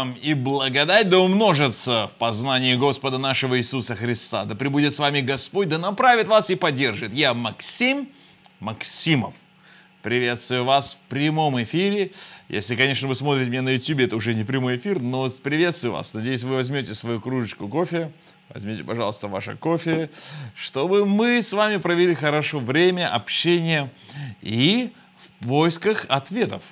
вам и благодать да умножится в познании Господа нашего Иисуса Христа. Да пребудет с вами Господь, да направит вас и поддержит. Я Максим Максимов. Приветствую вас в прямом эфире. Если, конечно, вы смотрите меня на YouTube, это уже не прямой эфир, но приветствую вас. Надеюсь, вы возьмете свою кружечку кофе, возьмите, пожалуйста, ваше кофе, чтобы мы с вами провели хорошо время, общение и в поисках ответов.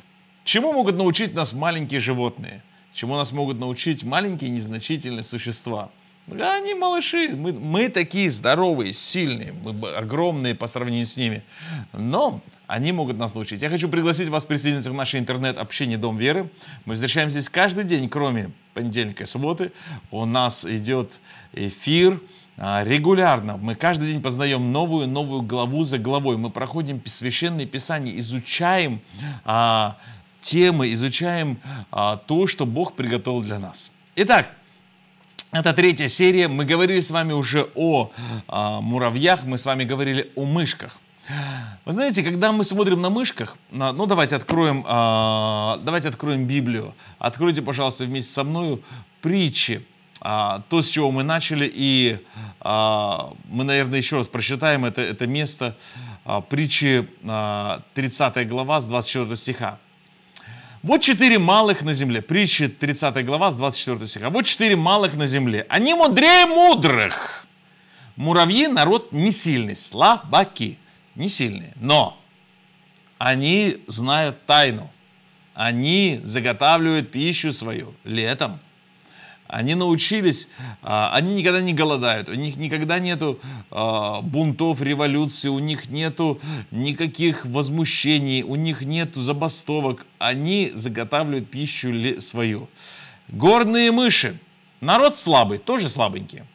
Чему могут научить нас маленькие животные? чему нас могут научить маленькие незначительные существа. Да, они малыши, мы, мы такие здоровые, сильные, мы огромные по сравнению с ними. Но они могут нас научить. Я хочу пригласить вас присоединиться к нашей интернет-общине «Дом веры». Мы встречаемся здесь каждый день, кроме понедельника и субботы. У нас идет эфир а, регулярно. Мы каждый день познаем новую-новую главу за главой. Мы проходим священные писания, изучаем а, темы, изучаем а, то, что Бог приготовил для нас. Итак, это третья серия. Мы говорили с вами уже о а, муравьях, мы с вами говорили о мышках. Вы знаете, когда мы смотрим на мышках, на, ну давайте откроем, а, давайте откроем Библию. Откройте, пожалуйста, вместе со мною притчи. А, то, с чего мы начали, и а, мы, наверное, еще раз прочитаем это, это место, а, притчи а, 30 глава с 24 стиха. Вот четыре малых на земле. Притчи 30 глава с 24 стиха. Вот четыре малых на земле. Они мудрее мудрых. Муравьи народ не сильный, слабаки, не сильные. Но они знают тайну. Они заготавливают пищу свою летом – они научились, а, они никогда не голодают, у них никогда нету а, бунтов, революций, у них нету никаких возмущений, у них нету забастовок. Они заготавливают пищу свою. Горные мыши. Народ слабый, тоже слабенькие.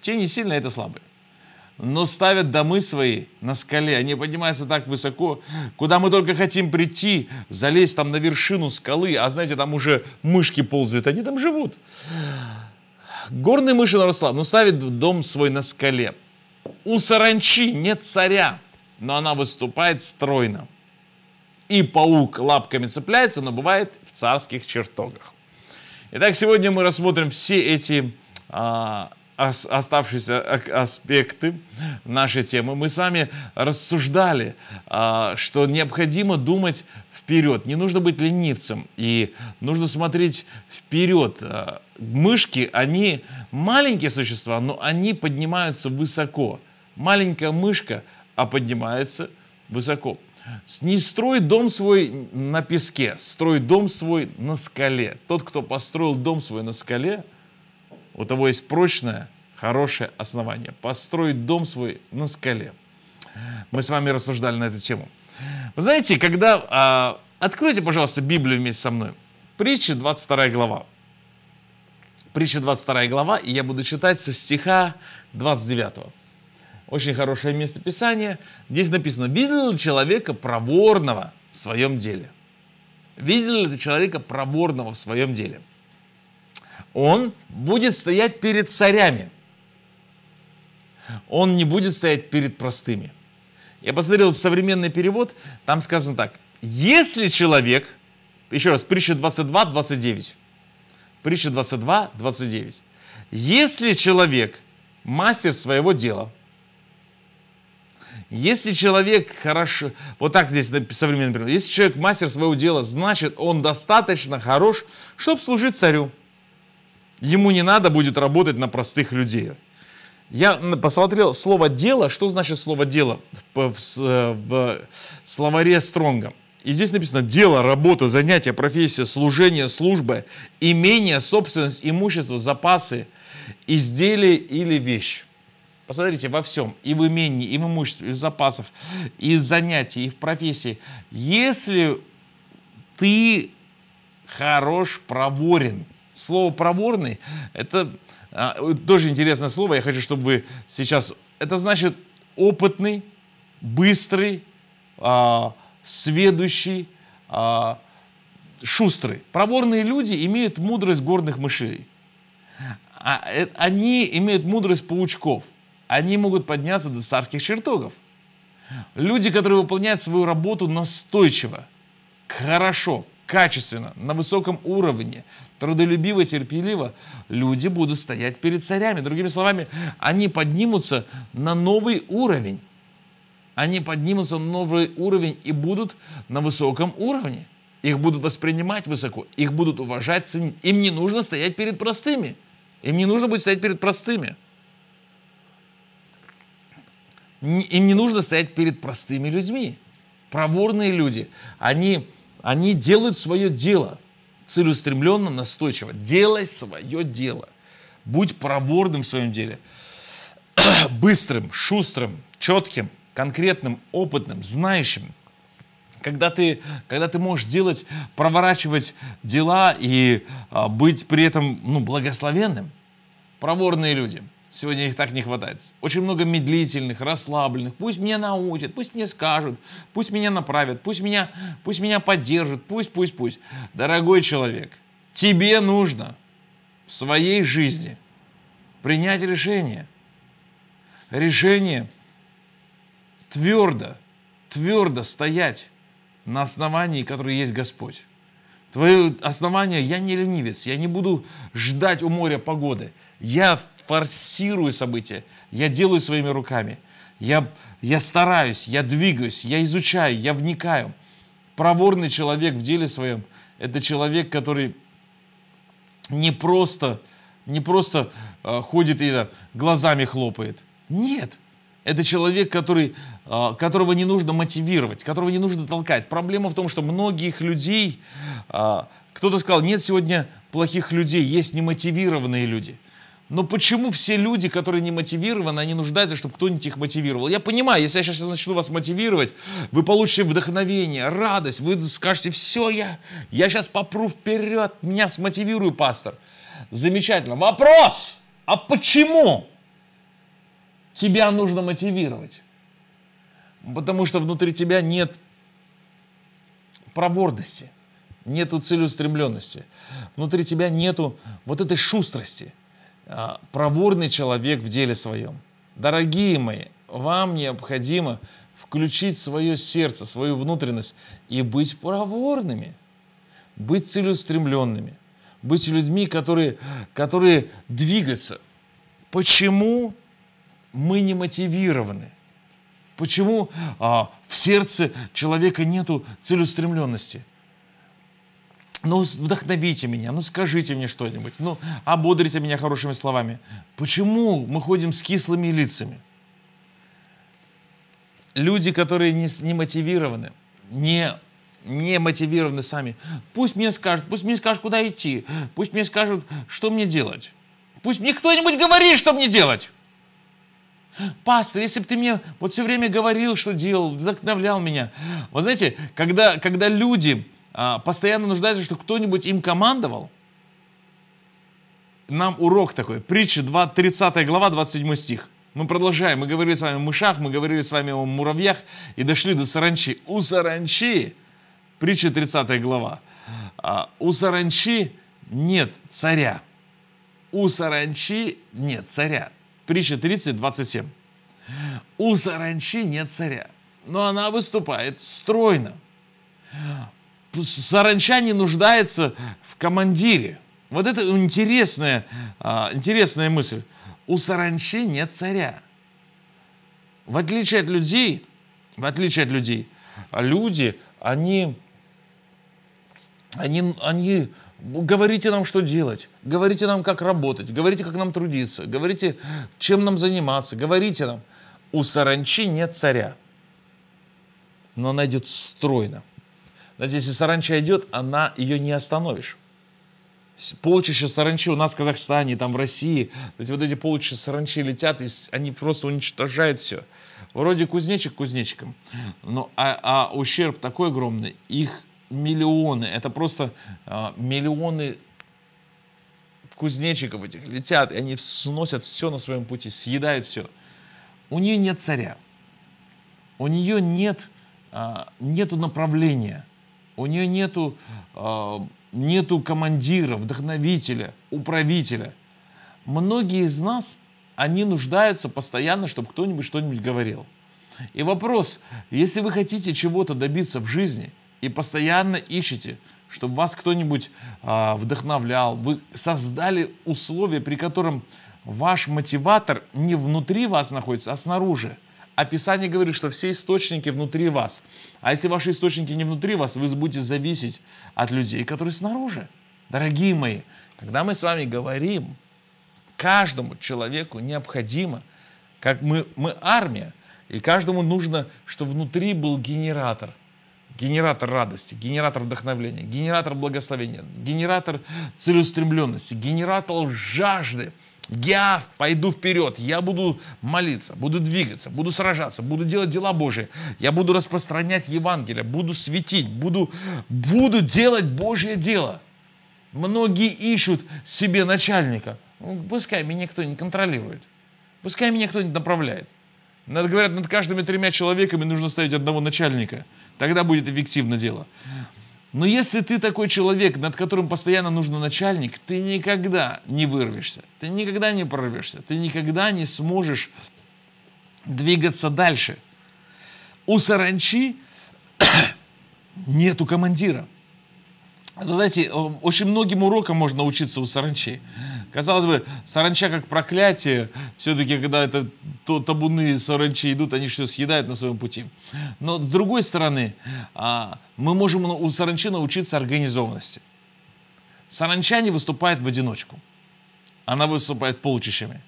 Те не сильно а это слабые но ставят домы свои на скале. Они поднимаются так высоко, куда мы только хотим прийти, залезть там на вершину скалы, а знаете, там уже мышки ползают, они там живут. Горный мыши на расслаб, но ставит дом свой на скале. У саранчи нет царя, но она выступает стройно. И паук лапками цепляется, но бывает в царских чертогах. Итак, сегодня мы рассмотрим все эти а, оставшиеся аспекты нашей темы, мы сами рассуждали, а, что необходимо думать вперед. Не нужно быть ленивцем, и нужно смотреть вперед. А, мышки, они маленькие существа, но они поднимаются высоко. Маленькая мышка, а поднимается высоко. Не строй дом свой на песке, строй дом свой на скале. Тот, кто построил дом свой на скале – у того есть прочное, хорошее основание. Построить дом свой на скале. Мы с вами рассуждали на эту тему. Вы знаете, когда... А, откройте, пожалуйста, Библию вместе со мной. Притча, 22 глава. Притча, 22 глава, и я буду читать со стиха 29. Очень хорошее место Писания. Здесь написано, видел человека проворного в своем деле. Видел ли ты человека проборного в своем деле? он будет стоять перед царями. Он не будет стоять перед простыми. Я посмотрел современный перевод, там сказано так. Если человек, еще раз, притча 22, 29. Притча 22, 29. Если человек мастер своего дела, если человек хорошо, вот так здесь современный перевод, если человек мастер своего дела, значит он достаточно хорош, чтобы служить царю ему не надо будет работать на простых людей. Я посмотрел слово «дело». Что значит слово «дело» в, в, э, в словаре Стронга? И здесь написано «дело, работа, занятие, профессия, служение, служба, имение, собственность, имущество, запасы, изделие или вещь». Посмотрите, во всем, и в имении, и в имуществе, и в запасах, и в занятии, и в профессии. Если ты хорош, проворен, Слово «проворный» — это а, тоже интересное слово. Я хочу, чтобы вы сейчас... Это значит опытный, быстрый, а, сведущий, а, шустрый. Проворные люди имеют мудрость горных мышей. Э, они имеют мудрость паучков. Они могут подняться до царских чертогов. Люди, которые выполняют свою работу настойчиво, хорошо, качественно, на высоком уровне, трудолюбиво, терпеливо, люди будут стоять перед царями. Другими словами, они поднимутся на новый уровень. Они поднимутся на новый уровень и будут на высоком уровне. Их будут воспринимать высоко, их будут уважать, ценить. Им не нужно стоять перед простыми. Им не нужно будет стоять перед простыми. Им не нужно стоять перед простыми людьми. Проворные люди, они они делают свое дело, целеустремленно, настойчиво. Делай свое дело. Будь проборным в своем деле. Быстрым, шустрым, четким, конкретным, опытным, знающим. Когда ты, когда ты можешь делать, проворачивать дела и а, быть при этом ну, благословенным. Проворные люди – Сегодня их так не хватает. Очень много медлительных, расслабленных. Пусть меня научат, пусть мне скажут, пусть меня направят, пусть меня, пусть меня поддержат, пусть, пусть, пусть. Дорогой человек, тебе нужно в своей жизни принять решение. Решение твердо, твердо стоять на основании, которое есть Господь. Твое основание, я не ленивец, я не буду ждать у моря погоды – я форсирую события, я делаю своими руками, я, я стараюсь, я двигаюсь, я изучаю, я вникаю. Проворный человек в деле своем – это человек, который не просто, не просто э, ходит и да, глазами хлопает. Нет, это человек, который, э, которого не нужно мотивировать, которого не нужно толкать. Проблема в том, что многих людей, э, кто-то сказал, нет сегодня плохих людей, есть немотивированные люди – но почему все люди, которые не мотивированы, они нуждаются, чтобы кто-нибудь их мотивировал? Я понимаю, если я сейчас начну вас мотивировать, вы получите вдохновение, радость, вы скажете, все, я, я сейчас попру вперед, меня смотивирую, пастор. Замечательно. Вопрос, а почему тебя нужно мотивировать? Потому что внутри тебя нет проворности, нету целеустремленности, внутри тебя нету вот этой шустрости – а, проворный человек в деле своем. Дорогие мои, вам необходимо включить свое сердце, свою внутренность и быть проворными, быть целеустремленными, быть людьми, которые, которые двигаются. Почему мы не мотивированы? Почему а, в сердце человека нету целеустремленности? ну вдохновите меня, ну скажите мне что-нибудь, ну ободрите меня хорошими словами. Почему мы ходим с кислыми лицами? Люди, которые не, не мотивированы, не, не мотивированы сами, пусть мне скажут, пусть мне скажут, куда идти, пусть мне скажут, что мне делать. Пусть мне кто-нибудь говорит, что мне делать. Пастор, если бы ты мне вот все время говорил, что делал, вдохновлял меня. Вы знаете, когда, когда люди а, постоянно нуждаются, чтобы кто-нибудь им командовал. Нам урок такой. Притча 2, 30 глава, 27 стих. Мы продолжаем. Мы говорили с вами о мышах, мы говорили с вами о муравьях и дошли до саранчи. У саранчи, притча 30 глава, а, у саранчи нет царя. У саранчи нет царя. Притча 30, 27. У саранчи нет царя, но она выступает стройно саранча не нуждается в командире. Вот это интересная, а, интересная мысль. У саранчи нет царя. В отличие от людей, в отличие от людей, люди, они, они, они говорите нам, что делать, говорите нам, как работать, говорите, как нам трудиться, говорите, чем нам заниматься, говорите нам. У саранчи нет царя, но она идет стройно. Знаете, если саранча идет, она, ее не остановишь. Полчища саранчи у нас в Казахстане, там в России, эти вот эти полчища саранчи летят, и они просто уничтожают все. Вроде кузнечик кузнечиком, но а, а ущерб такой огромный, их миллионы, это просто а, миллионы кузнечиков этих летят, и они сносят все на своем пути, съедают все. У нее нет царя, у нее нет, а, нету направления – у нее нету, э, нету командира, вдохновителя, управителя. Многие из нас, они нуждаются постоянно, чтобы кто-нибудь что-нибудь говорил. И вопрос, если вы хотите чего-то добиться в жизни и постоянно ищете, чтобы вас кто-нибудь э, вдохновлял, вы создали условия, при котором ваш мотиватор не внутри вас находится, а снаружи – Описание говорит, что все источники внутри вас. А если ваши источники не внутри вас, вы будете зависеть от людей, которые снаружи. Дорогие мои, когда мы с вами говорим, каждому человеку необходимо, как мы, мы армия, и каждому нужно, чтобы внутри был генератор. Генератор радости, генератор вдохновения, генератор благословения, генератор целеустремленности, генератор жажды – я пойду вперед, я буду молиться, буду двигаться, буду сражаться, буду делать дела Божие. я буду распространять Евангелие, буду светить, буду, буду делать Божье дело. Многие ищут себе начальника. Ну, пускай меня кто не контролирует, пускай меня кто не направляет. Надо, говорят, над каждыми тремя человеками нужно ставить одного начальника. Тогда будет эффективно дело. Но если ты такой человек, над которым постоянно нужен начальник, ты никогда не вырвешься, ты никогда не прорвешься, ты никогда не сможешь двигаться дальше. У саранчи нету командира. Вы знаете, э, очень многим урокам можно учиться у саранчи. Казалось бы, саранча как проклятие, все-таки, когда это то, табуны саранчи идут, они все съедают на своем пути. Но с другой стороны, а, мы можем у саранчи научиться организованности. Саранча не выступает в одиночку. Она выступает полчищами.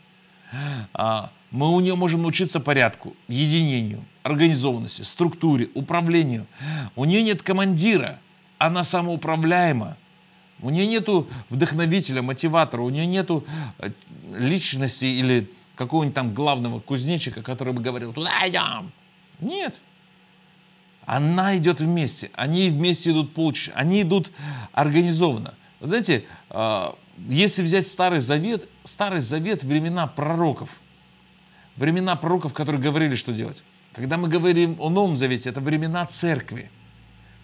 А, мы у нее можем научиться порядку, единению, организованности, структуре, управлению. У нее нет командира, она самоуправляема. У нее нету вдохновителя, мотиватора, у нее нету э, личности или какого-нибудь там главного кузнечика, который бы говорил, туда идем. Нет. Она идет вместе. Они вместе идут полчища. Они идут организованно. знаете, э, если взять Старый Завет, Старый Завет – времена пророков. Времена пророков, которые говорили, что делать. Когда мы говорим о Новом Завете, это времена церкви.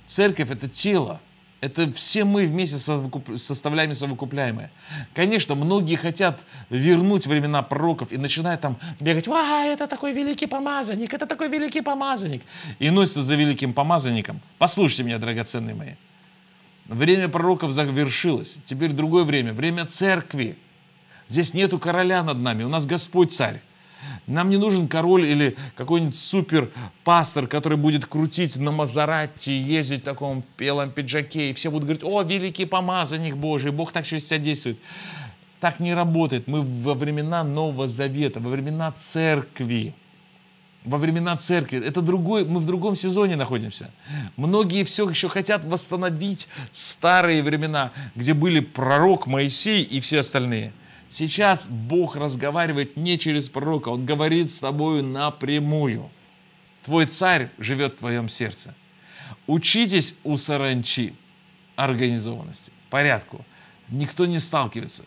Церковь – это тело – это все мы вместе совокуп... составляем и совокупляемое. Конечно, многие хотят вернуть времена пророков и начинают там бегать, «А, это такой великий помазанник, это такой великий помазанник!» И носятся за великим помазанником. Послушайте меня, драгоценные мои. Время пророков завершилось. Теперь другое время. Время церкви. Здесь нету короля над нами. У нас Господь царь. Нам не нужен король или какой-нибудь супер пастор, который будет крутить на Мазаратте, ездить в таком белом пиджаке, и все будут говорить, о, великий помазанник Божий, Бог так через тебя действует. Так не работает. Мы во времена Нового Завета, во времена церкви во времена церкви. Это другой, мы в другом сезоне находимся. Многие все еще хотят восстановить старые времена, где были пророк Моисей и все остальные – Сейчас Бог разговаривает не через пророка, Он говорит с тобою напрямую. Твой царь живет в твоем сердце. Учитесь у саранчи организованности, порядку. Никто не сталкивается.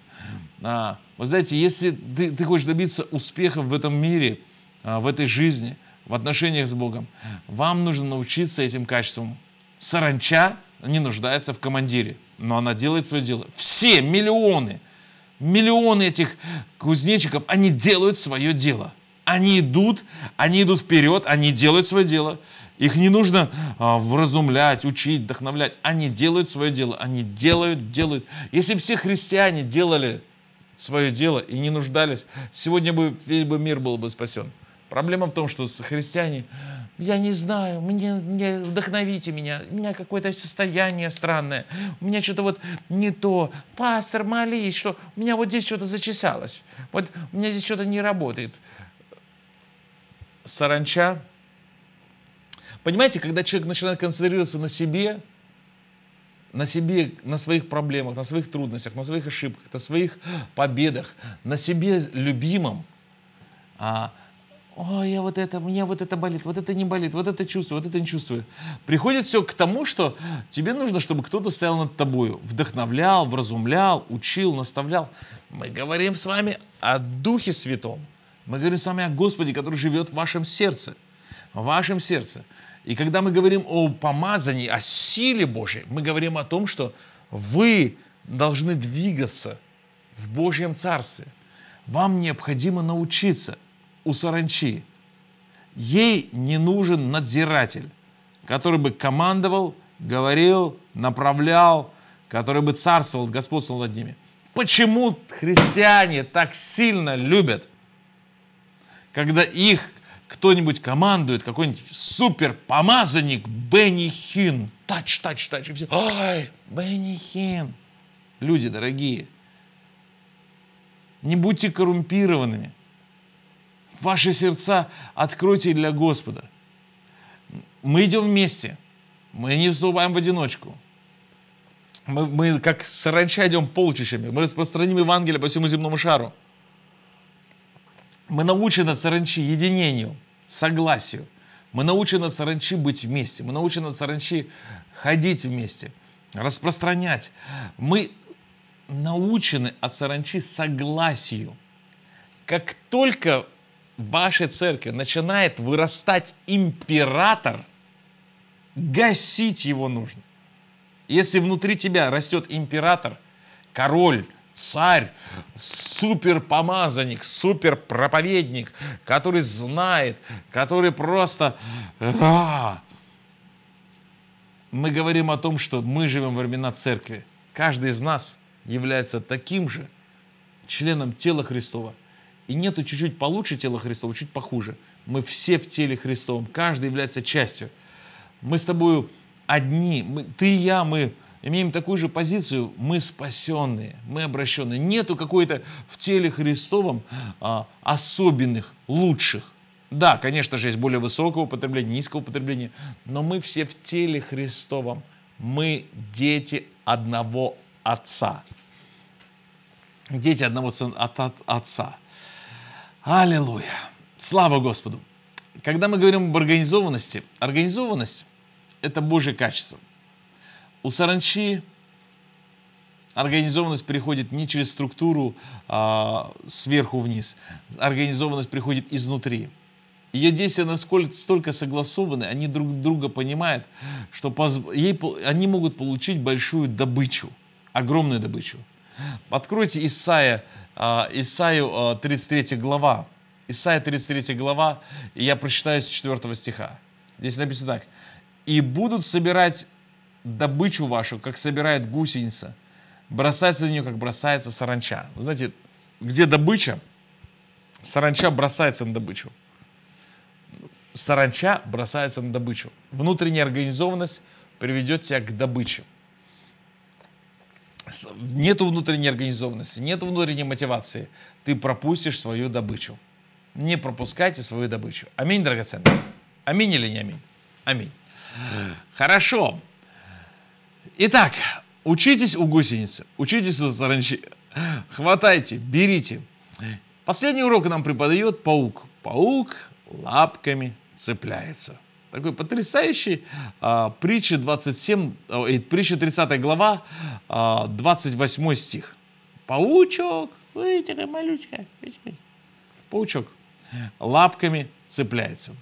А, вы знаете, если ты, ты хочешь добиться успеха в этом мире, а, в этой жизни, в отношениях с Богом, вам нужно научиться этим качествам. Саранча не нуждается в командире, но она делает свое дело. Все миллионы – миллионы этих кузнечиков, они делают свое дело. Они идут, они идут вперед, они делают свое дело. Их не нужно а, вразумлять, учить, вдохновлять. Они делают свое дело, они делают, делают. Если бы все христиане делали свое дело и не нуждались, сегодня бы весь бы мир был бы спасен. Проблема в том, что христиане я не знаю, мне, мне вдохновите меня, у меня какое-то состояние странное, у меня что-то вот не то, пастор, молись, что у меня вот здесь что-то зачесалось, вот у меня здесь что-то не работает. Саранча. Понимаете, когда человек начинает концентрироваться на себе, на себе, на своих проблемах, на своих трудностях, на своих ошибках, на своих победах, на себе любимом, а, о, я вот это, меня вот это болит, вот это не болит, вот это чувствую, вот это не чувствую. Приходит все к тому, что тебе нужно, чтобы кто-то стоял над тобою, вдохновлял, вразумлял, учил, наставлял. Мы говорим с вами о Духе Святом. Мы говорим с вами о Господе, который живет в вашем сердце. В вашем сердце. И когда мы говорим о помазании, о силе Божьей, мы говорим о том, что вы должны двигаться в Божьем Царстве. Вам необходимо научиться – у саранчи. Ей не нужен надзиратель, который бы командовал, говорил, направлял, который бы царствовал, господствовал над ними. Почему христиане так сильно любят, когда их кто-нибудь командует, какой-нибудь супер помазанник Бенни Хин, тач, тач, тач, и все, ай, Бенни Хин. Люди дорогие, не будьте коррумпированными – Ваши сердца откройте для Господа. Мы идем вместе. Мы не вступаем в одиночку. Мы, мы как саранча идем полчищами. Мы распространим Евангелие по всему земному шару. Мы научены от саранчи единению, согласию. Мы научены от саранчи быть вместе. Мы научены от саранчи ходить вместе, распространять. Мы научены от саранчи согласию. Как только вашей церкви начинает вырастать император, гасить его нужно. Если внутри тебя растет император, король, царь, суперпомазанник, суперпроповедник, который знает, который просто... «А, мы говорим о том, что мы живем в времена церкви. Каждый из нас является таким же членом тела Христова – и нету чуть-чуть получше тела Христова, чуть похуже. Мы все в теле Христовом, каждый является частью. Мы с тобою одни, мы, ты и я, мы имеем такую же позицию, мы спасенные, мы обращенные. Нету какой-то в теле Христовом а, особенных, лучших. Да, конечно же, есть более высокого употребления, низкого употребления, но мы все в теле Христовом. Мы дети одного Отца. Дети одного от, от, Отца. Аллилуйя! Слава Господу! Когда мы говорим об организованности, организованность – это Божье качество. У саранчи организованность приходит не через структуру а, сверху вниз, организованность приходит изнутри. Ее действия насколько столько согласованы, они друг друга понимают, что ей, они могут получить большую добычу, огромную добычу – Откройте Исаия, а, Исаию 33 а, глава. Исаия 33 глава, и я прочитаю с 4 стиха. Здесь написано так. «И будут собирать добычу вашу, как собирает гусеница, бросается на нее, как бросается саранча». Вы знаете, где добыча, саранча бросается на добычу. Саранча бросается на добычу. Внутренняя организованность приведет тебя к добыче нету внутренней организованности, нету внутренней мотивации, ты пропустишь свою добычу. Не пропускайте свою добычу. Аминь, драгоценный. Аминь или не аминь? Аминь. Хорошо. Итак, учитесь у гусеницы, учитесь у саранчи. Хватайте, берите. Последний урок нам преподает паук. Паук лапками цепляется такой потрясающий. А, притча, 27, э, притча 30 глава, а, 28 стих. Паучок, вытягай, малючка, вытягай. Паучок лапками цепляется.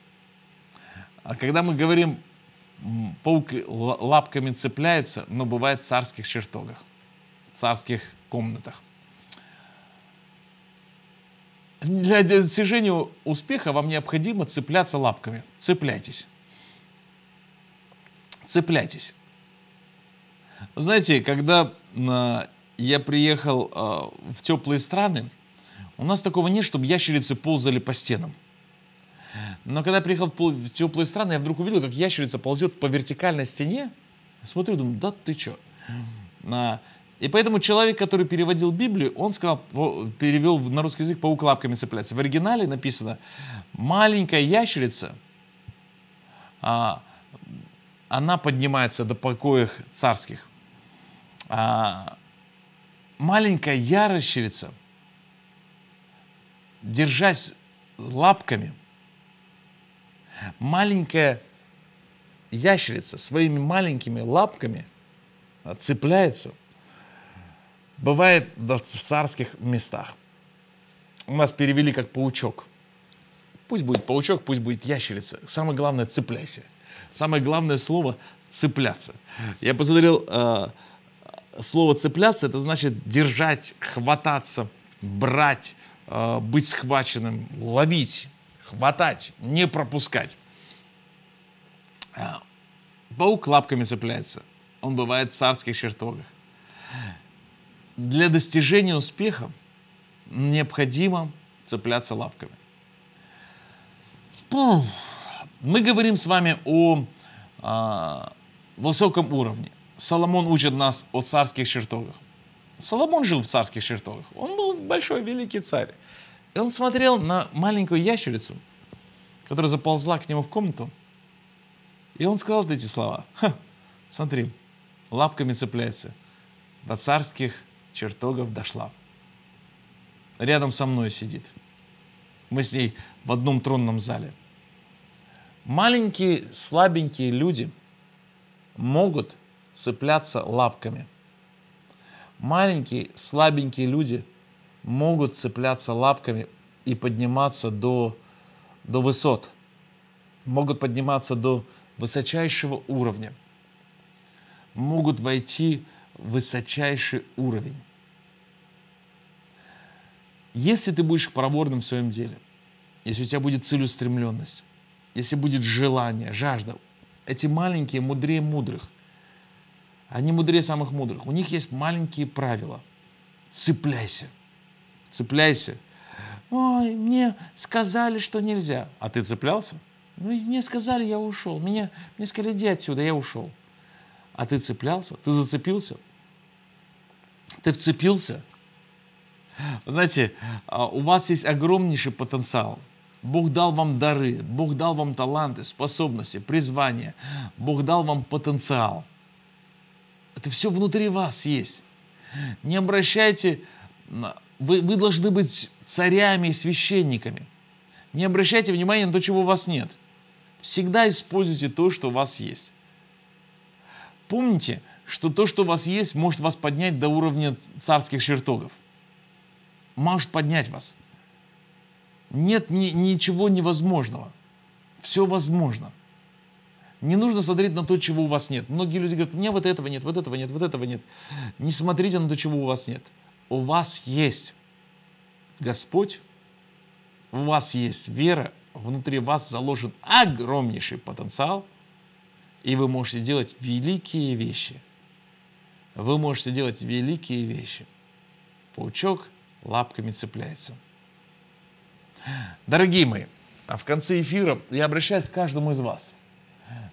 А когда мы говорим паук лапками цепляется, но бывает в царских чертогах, в царских комнатах. Для достижения успеха вам необходимо цепляться лапками. Цепляйтесь цепляйтесь. Знаете, когда а, я приехал а, в теплые страны, у нас такого нет, чтобы ящерицы ползали по стенам. Но когда я приехал в теплые страны, я вдруг увидел, как ящерица ползет по вертикальной стене. Смотрю, думаю, да ты чё? А, и поэтому человек, который переводил Библию, он сказал, перевел на русский язык «паук лапками цепляется». В оригинале написано «маленькая ящерица а, она поднимается до покоев царских. А, маленькая ярощерица, держась лапками, маленькая ящерица своими маленькими лапками а, цепляется, бывает в царских местах. У нас перевели как паучок. Пусть будет паучок, пусть будет ящерица. Самое главное, цепляйся самое главное слово «цепляться». Я посмотрел э, слово «цепляться», это значит держать, хвататься, брать, э, быть схваченным, ловить, хватать, не пропускать. Э, паук лапками цепляется. Он бывает в царских чертогах. Для достижения успеха необходимо цепляться лапками. Пух. Мы говорим с вами о э, высоком уровне. Соломон учит нас о царских чертогах. Соломон жил в царских чертогах. Он был большой, великий царь. И он смотрел на маленькую ящерицу, которая заползла к нему в комнату. И он сказал эти слова. Ха, смотри, лапками цепляется. До царских чертогов дошла. Рядом со мной сидит. Мы с ней в одном тронном зале – Маленькие, слабенькие люди могут цепляться лапками. Маленькие, слабенькие люди могут цепляться лапками и подниматься до, до высот, могут подниматься до высочайшего уровня, могут войти в высочайший уровень. Если ты будешь проворным в своем деле, если у тебя будет целеустремленность, если будет желание, жажда. Эти маленькие мудрее мудрых. Они мудрее самых мудрых. У них есть маленькие правила. Цепляйся. Цепляйся. Ой, мне сказали, что нельзя. А ты цеплялся? Ну, и мне сказали, я ушел. Меня, мне сказали, иди отсюда, я ушел. А ты цеплялся? Ты зацепился? Ты вцепился? Знаете, а, у вас есть огромнейший потенциал – Бог дал вам дары, Бог дал вам таланты, способности, призвания, Бог дал вам потенциал. Это все внутри вас есть. Не обращайте, вы, вы должны быть царями и священниками. Не обращайте внимания на то, чего у вас нет. Всегда используйте то, что у вас есть. Помните, что то, что у вас есть, может вас поднять до уровня царских чертогов. Может поднять вас. Нет ни, ничего невозможного. Все возможно. Не нужно смотреть на то, чего у вас нет. Многие люди говорят, у меня вот этого нет, вот этого нет, вот этого нет. Не смотрите на то, чего у вас нет. У вас есть Господь, у вас есть вера, внутри вас заложен огромнейший потенциал, и вы можете делать великие вещи. Вы можете делать великие вещи. Паучок лапками цепляется. Дорогие мои, а в конце эфира я обращаюсь к каждому из вас.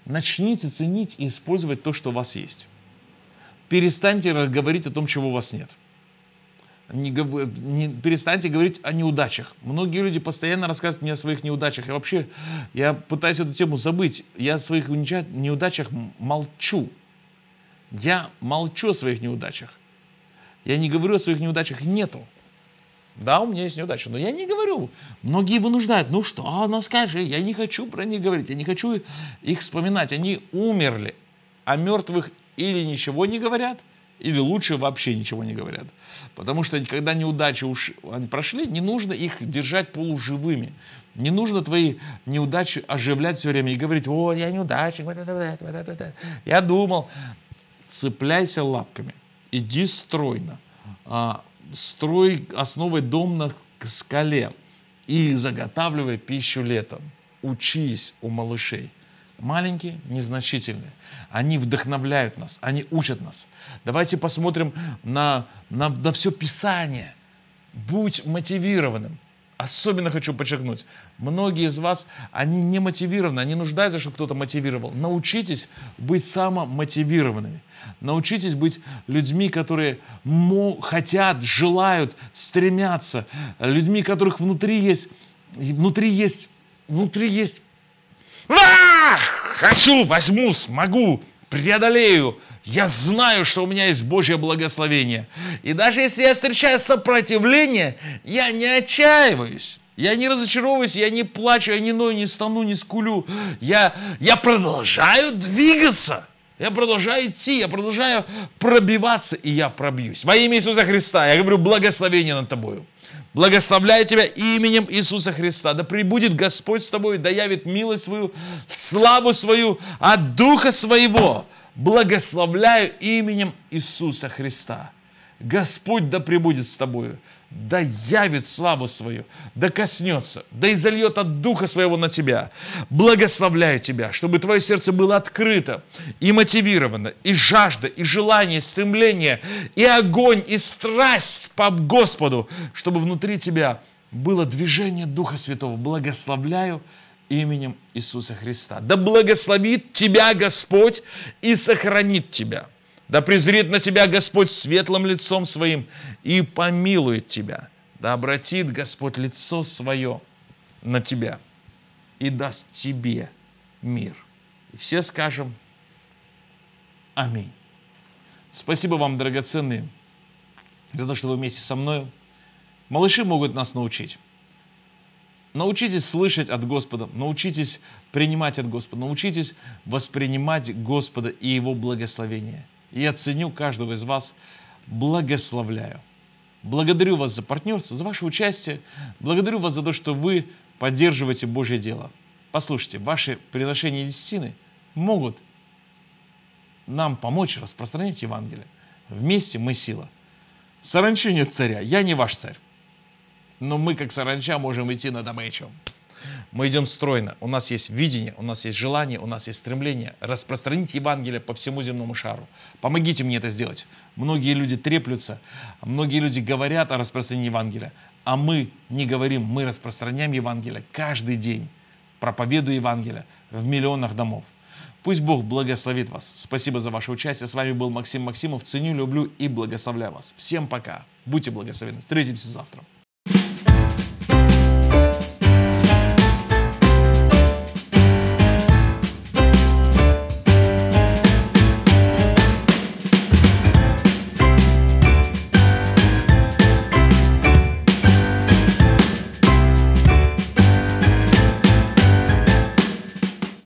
Начните ценить и использовать то, что у вас есть. Перестаньте говорить о том, чего у вас нет. Не, не, перестаньте говорить о неудачах. Многие люди постоянно рассказывают мне о своих неудачах. Я вообще, я пытаюсь эту тему забыть. Я о своих неудачах молчу. Я молчу о своих неудачах. Я не говорю о своих неудачах. Нету. Да, у меня есть неудача, но я не говорю. Многие вынуждают. Ну что, а, ну скажи, я не хочу про них говорить, я не хочу их вспоминать. Они умерли. а мертвых или ничего не говорят, или лучше вообще ничего не говорят. Потому что когда неудачи уж прошли, не нужно их держать полуживыми. Не нужно твои неудачи оживлять все время и говорить, о, я неудачник, вот это, вот это, вот это. я думал. Цепляйся лапками, иди стройно. А, строй основой дом на скале и заготавливай пищу летом. Учись у малышей. Маленькие, незначительные. Они вдохновляют нас, они учат нас. Давайте посмотрим на, на, на все Писание. Будь мотивированным особенно хочу подчеркнуть, многие из вас, они не мотивированы, они нуждаются, чтобы кто-то мотивировал. Научитесь быть самомотивированными. Научитесь быть людьми, которые хотят, желают, стремятся. Людьми, которых внутри есть, внутри есть, внутри есть... А! Хочу, возьму, смогу, преодолею я знаю, что у меня есть Божье благословение. И даже если я встречаю сопротивление, я не отчаиваюсь. Я не разочаровываюсь, я не плачу, я не ною, не стану, не скулю. Я, я продолжаю двигаться. Я продолжаю идти, я продолжаю пробиваться, и я пробьюсь. Во имя Иисуса Христа я говорю благословение над тобою. Благословляю тебя именем Иисуса Христа. Да пребудет Господь с тобой, да явит милость свою, славу свою от Духа своего благословляю именем Иисуса Христа. Господь да пребудет с тобою, да явит славу свою, да коснется, да изольет от Духа Своего на тебя. Благословляю тебя, чтобы твое сердце было открыто и мотивировано, и жажда, и желание, и стремление, и огонь, и страсть по Господу, чтобы внутри тебя было движение Духа Святого. Благословляю тебя именем Иисуса Христа. Да благословит тебя Господь и сохранит тебя. Да презрит на тебя Господь светлым лицом своим и помилует тебя. Да обратит Господь лицо свое на тебя и даст тебе мир. И все скажем Аминь. Спасибо вам, драгоценные, за то, что вы вместе со мной. Малыши могут нас научить. Научитесь слышать от Господа, научитесь принимать от Господа, научитесь воспринимать Господа и Его благословение. И я ценю каждого из вас, благословляю. Благодарю вас за партнерство, за ваше участие, благодарю вас за то, что вы поддерживаете Божье дело. Послушайте, ваши приношения десятины могут нам помочь распространить Евангелие. Вместе мы сила. Саранчи нет царя, я не ваш царь. Но мы, как саранча, можем идти на добычу. Мы идем стройно. У нас есть видение, у нас есть желание, у нас есть стремление распространить Евангелие по всему земному шару. Помогите мне это сделать. Многие люди треплются, многие люди говорят о распространении Евангелия, а мы не говорим, мы распространяем Евангелие каждый день, проповедуя Евангелие в миллионах домов. Пусть Бог благословит вас. Спасибо за ваше участие. С вами был Максим Максимов. Ценю, люблю и благословляю вас. Всем пока. Будьте благословенны. Встретимся завтра.